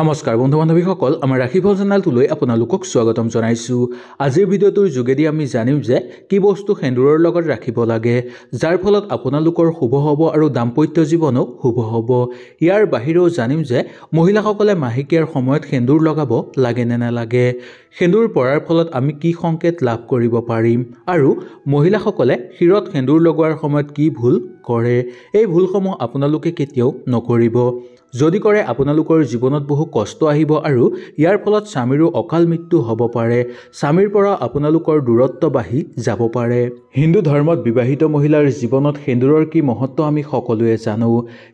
নমস্কাৰ বন্ধু বান্ধৱীসকল আমাৰ ৰাশিফল চেনেলটোলৈ আপোনালোকক স্বাগতম জনাইছোঁ আজিৰ ভিডিঅ'টোৰ যোগেদি আমি জানিম যে কি বস্তু সেন্দুৰৰ লগত ৰাখিব লাগে যাৰ ফলত আপোনালোকৰ শুভ হ'ব আৰু দাম্পত্য জীৱনো শুভ হ'ব ইয়াৰ বাহিৰেও জানিম যে মহিলাসকলে মাহেকীয়াৰ সময়ত সেন্দুৰ লগাব লাগে নে নালাগে সেন্দুৰ পৰাৰ ফলত আমি কি সংকেত লাভ কৰিব পাৰিম আৰু মহিলাসকলে শিৰত সেন্দুৰ লগোৱাৰ সময়ত কি ভুল কৰে এই ভুলসমূহ আপোনালোকে কেতিয়াও নকৰিব যদি কৰে আপোনালোকৰ জীৱনত বহু কষ্ট আহিব আৰু ইয়াৰ ফলত স্বামীৰো অকাল মৃত্যু হ'ব পাৰে স্বামীৰ পৰা আপোনালোকৰ দূৰত্ব বাঢ়ি যাব পাৰে হিন্দু ধৰ্মত বিবাহিত মহিলাৰ জীৱনত সেন্দুৰৰ কি মহত্ব আমি সকলোৱে জানো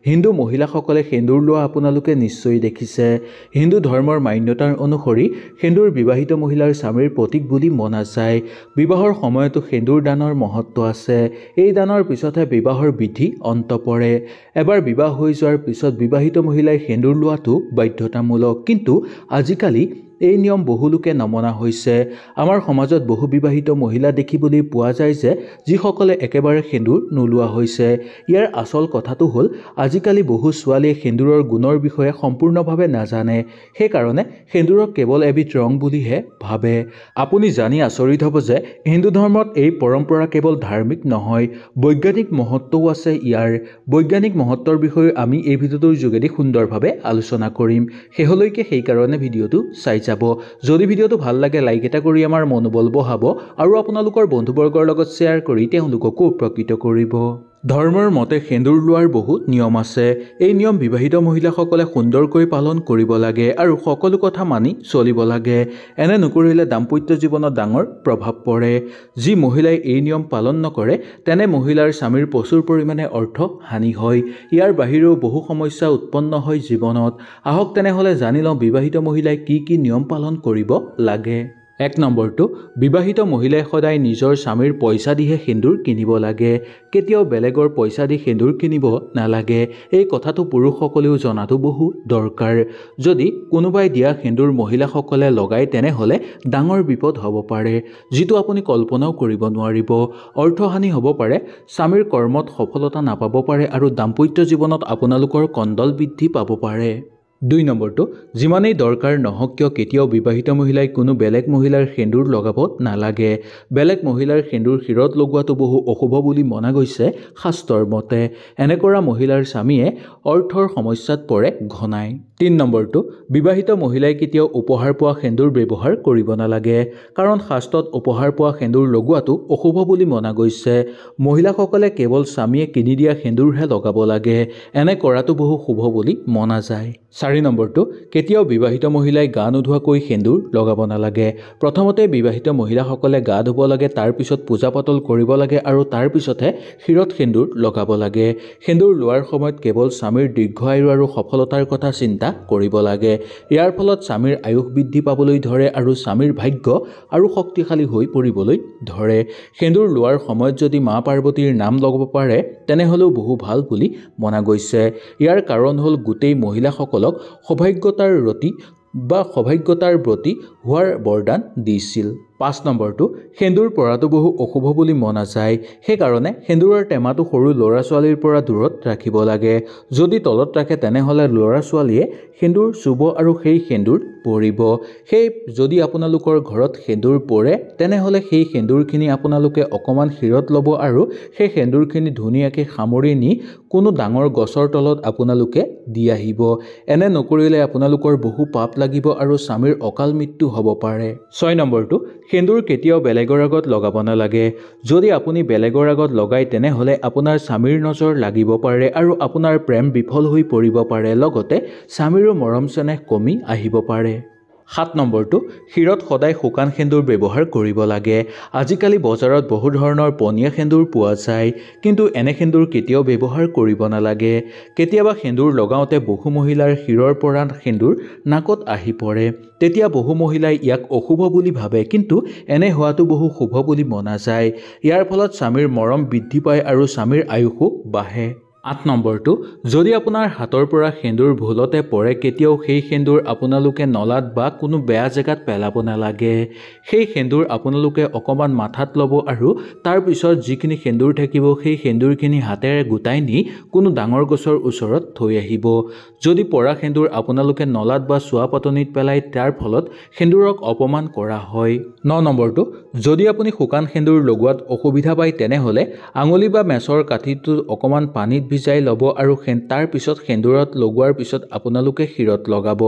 হিন্দু মহিলাসকলে সেন্দুৰ লোৱা আপোনালোকে নিশ্চয় দেখিছে হিন্দু ধৰ্মৰ মান্যতাৰ অনুসৰি সেন্দুৰ বিবাহিত মহিলাৰ স্বামীৰ প্ৰতীক বুলি মনা যায় বিবাহৰ সময়তো সেন্দুৰ দানৰ মহত্ব আছে এই দানৰ পিছতহে বিবাহৰ বিধি অন্ত পৰে এবাৰ বিবাহ হৈ যোৱাৰ পিছত বিবাহিত মহিলাই সেন্দুৰ লোৱাটো বাধ্যতামূলক কিন্তু আজিকালি এই নিয়ম বহুলোকে নমনা হৈছে আমাৰ সমাজত বহু বিবাহিত মহিলা দেখিবলৈ পোৱা যায় যে যিসকলে একেবাৰে সেন্দুৰ নোলোৱা হৈছে ইয়াৰ আচল কথাটো হ'ল আজিকালি বহু ছোৱালীয়ে সেন্দুৰৰ গুণৰ বিষয়ে সম্পূৰ্ণভাৱে নাজানে সেইকাৰণে সেন্দুৰক কেৱল এবিধ ৰং বুলিহে ভাবে আপুনি জানি আচৰিত হ'ব যে হিন্দু ধৰ্মত এই পৰম্পৰা কেৱল ধাৰ্মিক নহয় বৈজ্ঞানিক মহত্বও আছে ইয়াৰ বৈজ্ঞানিক মহত্বৰ বিষয়েও আমি এই ভিডিঅ'টোৰ যোগেদি সুন্দৰভাৱে আলোচনা কৰিম শেহলৈকে সেইকাৰণে ভিডিঅ'টো চাই যাওঁ যাব যদি ভিডিঅ'টো ভাল লাগে লাইক এটা কৰি আমাৰ মনোবল বঢ়াব আৰু আপোনালোকৰ বন্ধুবৰ্গৰ লগত শ্বেয়াৰ কৰি তেওঁলোককো উপকৃত কৰিব ধৰ্মৰ মতে সেন্দুৰ লোৱাৰ বহুত নিয়ম আছে এই নিয়ম বিবাহিত মহিলাসকলে সুন্দৰকৈ পালন কৰিব লাগে আৰু সকলো কথা মানি চলিব লাগে এনে নকৰিলে দাম্পত্য জীৱনত ডাঙৰ প্ৰভাৱ পৰে যি মহিলাই এই নিয়ম পালন নকৰে তেনে মহিলাৰ স্বামীৰ প্ৰচুৰ পৰিমাণে অৰ্থ হানি হয় ইয়াৰ বাহিৰেও বহু সমস্যা উৎপন্ন হয় জীৱনত আহক তেনেহ'লে জানি লওঁ বিবাহিত মহিলাই কি কি নিয়ম পালন কৰিব লাগে এক নম্বৰটো বিবাহিত মহিলাই সদায় নিজৰ স্বামীৰ পইচা দিহে সেন্দুৰ কিনিব লাগে কেতিয়াও বেলেগৰ পইচা দি সেন্দুৰ কিনিব নালাগে এই কথাটো পুৰুষসকলেও জনাটো বহু দৰকাৰ যদি কোনোবাই দিয়া সেন্দুৰ মহিলাসকলে লগাই তেনেহ'লে ডাঙৰ বিপদ হ'ব পাৰে যিটো আপুনি কল্পনাও কৰিব নোৱাৰিব অৰ্থহানি হ'ব পাৰে স্বামীৰ কৰ্মত সফলতা নাপাব পাৰে আৰু দাম্পত্য জীৱনত আপোনালোকৰ কণ্ডল বৃদ্ধি পাব পাৰে দুই নম্বৰটো যিমানেই দৰকাৰ নহওক কিয় কেতিয়াও বিবাহিত মহিলাই কোনো বেলেগ মহিলাৰ সেন্দুৰ লগাব নালাগে বেলেগ মহিলাৰ সেন্দুৰ শিৰত লগোৱাটো বহু অশুভ বুলি মনা গৈছে শাস্ত্ৰৰ মতে এনে কৰা মহিলাৰ স্বামীয়ে অৰ্থৰ সমস্যাত পৰে ঘনাই তিনি নম্বৰটো বিবাহিত মহিলাই কেতিয়াও উপহাৰ পোৱা সেন্দুৰ ব্যৱহাৰ কৰিব নালাগে কাৰণ শাস্ত্ৰত উপহাৰ পোৱা সেন্দুৰ লগোৱাটো অশুভ বুলি মনা গৈছে মহিলাসকলে কেৱল স্বামীয়ে কিনি দিয়া সেন্দুৰহে লগাব লাগে এনে কৰাটো বহু শুভ বুলি মনা যায় চাৰি নম্বৰটো কেতিয়াও বিবাহিত মহিলাই গা নোধোৱাকৈ সেন্দুৰ লগাব নালাগে প্ৰথমতে বিবাহিত মহিলাসকলে গা ধুব লাগে তাৰপিছত পূজা পাতল কৰিব লাগে আৰু তাৰপিছতহে শিৰত সেন্দুৰ লগাব লাগে সেন্দুৰ লোৱাৰ সময়ত কেৱল স্বামীৰ দীৰ্ঘ আয়ু আৰু সফলতাৰ কথা চিন্তা কৰিব লাগে ইয়াৰ ফলত স্বামীৰ আয়ুস বৃদ্ধি পাবলৈ ধৰে আৰু স্বামীৰ ভাগ্য আৰু শক্তিশালী হৈ পৰিবলৈ ধৰে সেন্দুৰ লোৱাৰ সময়ত যদি মা পাৰ্বতীৰ নাম ল'ব পাৰে তেনেহ'লেও বহু ভাল বুলি মনা গৈছে ইয়াৰ কাৰণ হ'ল গোটেই মহিলাসকলক সৌভাগ্যতাৰ ৰতি বা সৌভাগ্যতাৰ ব্ৰতী হোৱাৰ বৰদান দিছিল পাঁচ নম্বৰটো সেন্দুৰ পৰাটো বহু অশুভ বুলি মনা যায় সেইকাৰণে সেন্দুৰৰ টেমাটো সৰু ল'ৰা ছোৱালীৰ পৰা দূৰত ৰাখিব লাগে যদি তলত ৰাখে তেনেহ'লে ল'ৰা ছোৱালীয়ে সেন্দুৰ চুব আৰু সেই সেন্দুৰ পৰিব সেই যদি আপোনালোকৰ ঘৰত সেন্দুৰ পৰে তেনেহ'লে সেই সেন্দুৰখিনি আপোনালোকে অকণমান শিৰত ল'ব আৰু সেই সেন্দুৰখিনি ধুনীয়াকৈ সামৰি নি কোনো ডাঙৰ গছৰ তলত আপোনালোকে দি আহিব এনে নকৰিলে আপোনালোকৰ বহু পাপ লাগিব আৰু স্বামীৰ অকাল মৃত্যু হ'ব পাৰে ছয় নম্বৰটো সেন্দুৰ কেতিয়াও বেলেগৰ আগত লগাব নালাগে যদি আপুনি বেলেগৰ আগত লগায় তেনেহ'লে আপোনাৰ স্বামীৰ নজৰ লাগিব পাৰে আৰু আপোনাৰ প্ৰেম বিফল হৈ পৰিব পাৰে লগতে স্বামীৰো মৰম চেনেহ কমি আহিব পাৰে সাত নম্বৰটো শিৰত সদায় শুকান সেন্দুৰ ব্যৱহাৰ কৰিব লাগে আজিকালি বজাৰত বহু ধৰণৰ পনীয়া সেন্দুৰ পোৱা যায় কিন্তু এনে সেন্দুৰ কেতিয়াও ব্যৱহাৰ কৰিব নালাগে কেতিয়াবা সেন্দুৰ লগাওঁতে বহু মহিলাৰ শিৰৰ পৰা সেন্দুৰ নাকত আহি পৰে তেতিয়া বহু মহিলাই ইয়াক অশুভ বুলি ভাবে কিন্তু এনে হোৱাটো বহু শুভ বুলি মনা যায় ইয়াৰ ফলত স্বামীৰ মৰম বৃদ্ধি পায় আৰু স্বামীৰ আয়ুসো বাঢ়ে আঠ নম্বৰটো যদি আপোনাৰ হাতৰ পৰা সেন্দুৰ ভুলতে পৰে কেতিয়াও সেই সেন্দুৰ আপোনালোকে নলাত বা কোনো বেয়া জেগাত পেলাব নালাগে সেই সেন্দুৰ আপোনালোকে অকণমান মাথাত ল'ব আৰু তাৰপিছত যিখিনি সেন্দুৰ থাকিব সেই সেন্দুৰখিনি হাতেৰে গোটাই নি কোনো ডাঙৰ গছৰ ওচৰত থৈ আহিব যদি পৰা সেন্দুৰ আপোনালোকে নলাত বা চোৱা পাতনিত পেলায় তাৰ ফলত সেন্দুৰক অপমান কৰা হয় ন নম্বৰটো যদি আপুনি শুকান সেন্দুৰ লগোৱাত অসুবিধা পায় তেনেহ'লে আঙুলি বা মেচৰ কাঠিটোত অকণমান পানীত ভিজাই ল'ব আৰু তাৰ পিছত সেন্দুৰত লগোৱাৰ পিছত আপোনালোকে শিৰত লগাব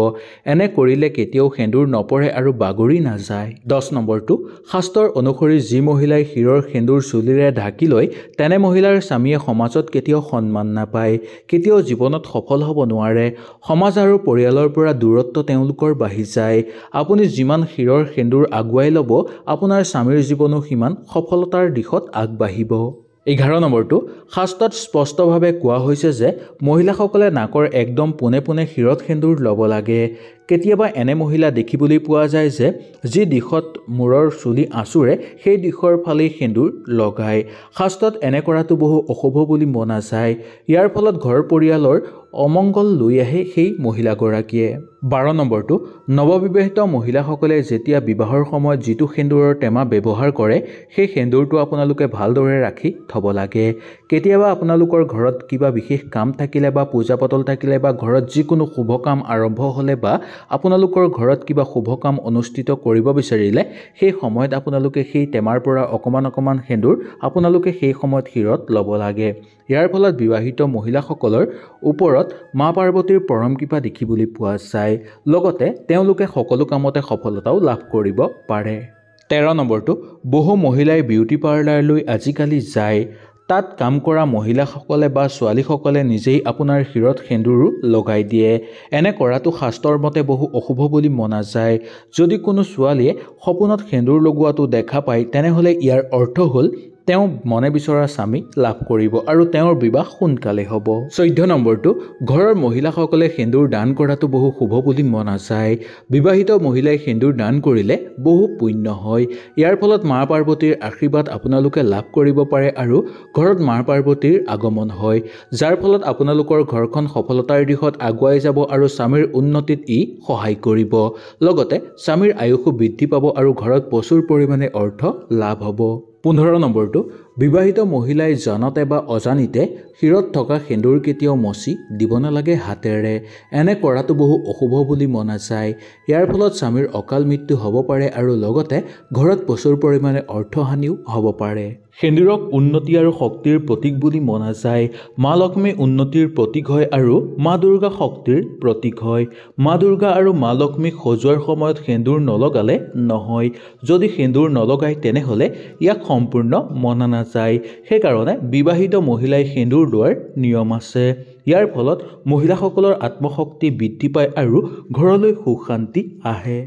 এনে কৰিলে কেতিয়াও সেন্দুৰ নপৰে আৰু বাগৰি নাযায় দহ নম্বৰটো শাস্ত্ৰৰ অনুসৰি যি মহিলাই শিৰৰ সেন্দুৰ চুলিৰে ঢাকি লয় তেনে মহিলাৰ স্বামীয়ে সমাজত কেতিয়াও সন্মান নাপায় কেতিয়াও জীৱনত সফল হ'ব নোৱাৰে সমাজ আৰু পৰিয়ালৰ পৰা দূৰত্ব তেওঁলোকৰ বাঢ়ি যায় আপুনি যিমান শিৰৰ সেন্দুৰ আগুৱাই ল'ব আপোনাৰ স্বামীৰ জীৱনো সিমান সফলতাৰ দিশত আগবাঢ়িব এঘাৰ নম্বৰটো শাস্ত্ৰত স্পষ্টভাৱে কোৱা হৈছে যে মহিলাসকলে নাকৰ একদম পোনে পোনে শিৰত সেন্দুৰ ল'ব লাগে কেতিয়াবা এনে মহিলা দেখিবলৈ পোৱা যায় যে যি দিশত মূৰৰ চুলি আঁচুৰে সেই দিশৰ ফালেই সেন্দুৰ লগায় শাস্ত্ৰত এনে কৰাটো বহু অশুভ বুলি মনা যায় ইয়াৰ ফলত ঘৰ পৰিয়ালৰ অমংগল লৈ আহে সেই মহিলাগৰাকীয়ে বাৰ নম্বৰটো নৱবিবাহিত মহিলাসকলে যেতিয়া বিবাহৰ সময়ত যিটো সেন্দুৰৰ টেমা ব্যৱহাৰ কৰে সেই সেন্দুৰটো আপোনালোকে ভালদৰে ৰাখি থ'ব লাগে কেতিয়াবা আপোনালোকৰ ঘৰত কিবা বিশেষ কাম থাকিলে বা পূজা পাতল থাকিলে বা ঘৰত যিকোনো শুভ কাম আৰম্ভ হ'লে বা আপোনালোকৰ ঘৰত কিবা শুভ কাম অনুষ্ঠিত কৰিব বিচাৰিলে সেই সময়ত আপোনালোকে সেই টেমাৰ পৰা অকণমান অকণমান সেন্দুৰ আপোনালোকে সেই সময়ত শিৰত ল'ব লাগে ইয়াৰ ফলত বিবাহিত মহিলাসকলৰ ওপৰত মা পাৰ্বতীৰ পৰম কৃপা দেখিবলৈ পোৱা যায় যায় লগতে তেওঁলোকে সকলো কামতে সফলতাও লাভ কৰিব পাৰে তেৰ নম্বৰটো বহু মহিলাই বিউটি পাৰ্লাৰলৈ আজিকালি যায় তাত কাম কৰা মহিলাসকলে বা ছোৱালীসকলে নিজেই আপোনাৰ শিৰত সেন্দুৰো লগাই দিয়ে এনে কৰাটো শাস্ত্ৰৰ মতে বহু অশুভ বুলি মনা যায় যদি কোনো ছোৱালীয়ে সপোনত সেন্দুৰ লগোৱাটো দেখা পায় তেনেহ'লে ইয়াৰ অৰ্থ হ'ল তেওঁ মনে বিচৰা স্বামী লাভ কৰিব আৰু তেওঁৰ বিবাহ সোনকালে হ'ব চৈধ্য নম্বৰটো ঘৰৰ মহিলাসকলে সেন্দুৰ দান কৰাটো বহু শুভ বুলি মনা যায় বিবাহিত মহিলাই সেন্দুৰ দান কৰিলে বহু পুণ্য হয় ইয়াৰ ফলত মা পাৰ্বতীৰ আশীৰ্বাদ আপোনালোকে লাভ কৰিব পাৰে আৰু ঘৰত মা পাৰ্বতীৰ আগমন হয় যাৰ ফলত আপোনালোকৰ ঘৰখন সফলতাৰ দিশত আগুৱাই যাব আৰু স্বামীৰ উন্নতিত ই সহায় কৰিব লগতে স্বামীৰ আয়ুসো বৃদ্ধি পাব আৰু ঘৰত প্ৰচুৰ পৰিমাণে অৰ্থ লাভ হ'ব পোন্ধৰ নম্বৰটো বিবাহিত মহিলাই জানাতে বা অজানিতে শিৰত থকা সেন্দুৰ কেতিয়াও মচি দিব নালাগে হাতেৰে এনে কৰাটো বহু অশুভ বুলি মনা যায় ইয়াৰ ফলত স্বামীৰ অকাল মৃত্যু হ'ব পাৰে আৰু লগতে ঘৰত প্ৰচুৰ পৰিমাণে অৰ্থহানিও হ'ব পাৰে সেন্দুৰক উন্নতি আৰু শক্তিৰ প্ৰতীক বুলি মনা যায় মা লক্ষ্মী উন্নতিৰ প্ৰতীক হয় আৰু মা দুৰ্গা শক্তিৰ প্ৰতীক হয় মা দুৰ্গা আৰু মা লক্ষ্মীক সজোৱাৰ সময়ত সেন্দুৰ নলগালে নহয় যদি সেন্দুৰ নলগায় তেনেহ'লে ইয়াক সম্পূৰ্ণ মনা নাযায় নাযায় সেইকাৰণে বিবাহিত মহিলাই সেন্দুৰ লোৱাৰ নিয়ম আছে ইয়াৰ ফলত মহিলাসকলৰ আত্মশক্তি বৃদ্ধি পায় আৰু ঘৰলৈ সুখ শান্তি আহে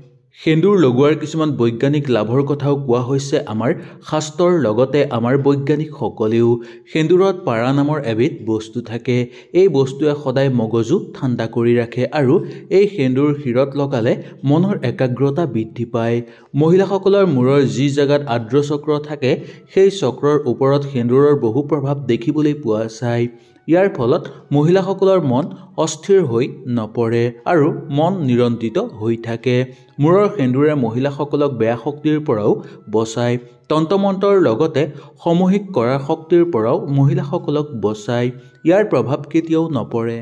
সেন্দুৰ লগোৱাৰ কিছুমান বৈজ্ঞানিক লাভৰ কথাও কোৱা হৈছে আমাৰ শাস্ত্ৰৰ লগতে আমাৰ বৈজ্ঞানিকসকলেও সেন্দুৰত পাৰা নামৰ এবিধ বস্তু থাকে এই বস্তুৱে সদায় মগজু ঠাণ্ডা কৰি ৰাখে আৰু এই সেন্দুৰ শিৰত লগালে মনৰ একাগ্ৰতা বৃদ্ধি পায় মহিলাসকলৰ মূৰৰ যি জেগাত আৰ্দ্ৰ চক্ৰ থাকে সেই চক্ৰৰ ওপৰত সেন্দুৰৰ বহু প্ৰভাৱ দেখিবলৈ পোৱা যায় ইয়াৰ ফলত মহিলাসকলৰ মন অস্থিৰ হৈ নপৰে আৰু মন নিৰন্তিত হৈ থাকে মূৰৰ সেন্দুৰে মহিলাসকলক বেয়া শক্তিৰ পৰাও বচায় মন্ত্ৰৰ লগতে সামূহিক কৰা শক্তিৰ পৰাও মহিলাসকলক বচায় ইয়াৰ প্ৰভাৱ কেতিয়াও নপৰে